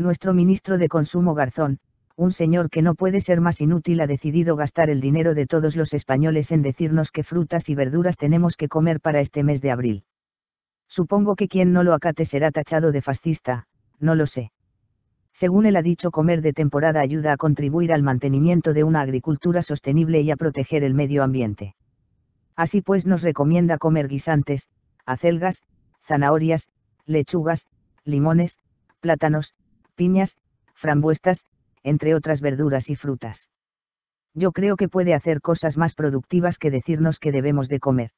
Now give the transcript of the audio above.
nuestro ministro de Consumo Garzón, un señor que no puede ser más inútil ha decidido gastar el dinero de todos los españoles en decirnos qué frutas y verduras tenemos que comer para este mes de abril. Supongo que quien no lo acate será tachado de fascista, no lo sé. Según él ha dicho, comer de temporada ayuda a contribuir al mantenimiento de una agricultura sostenible y a proteger el medio ambiente. Así pues nos recomienda comer guisantes, acelgas, zanahorias, lechugas, limones, plátanos, piñas, frambuestas, entre otras verduras y frutas. Yo creo que puede hacer cosas más productivas que decirnos que debemos de comer.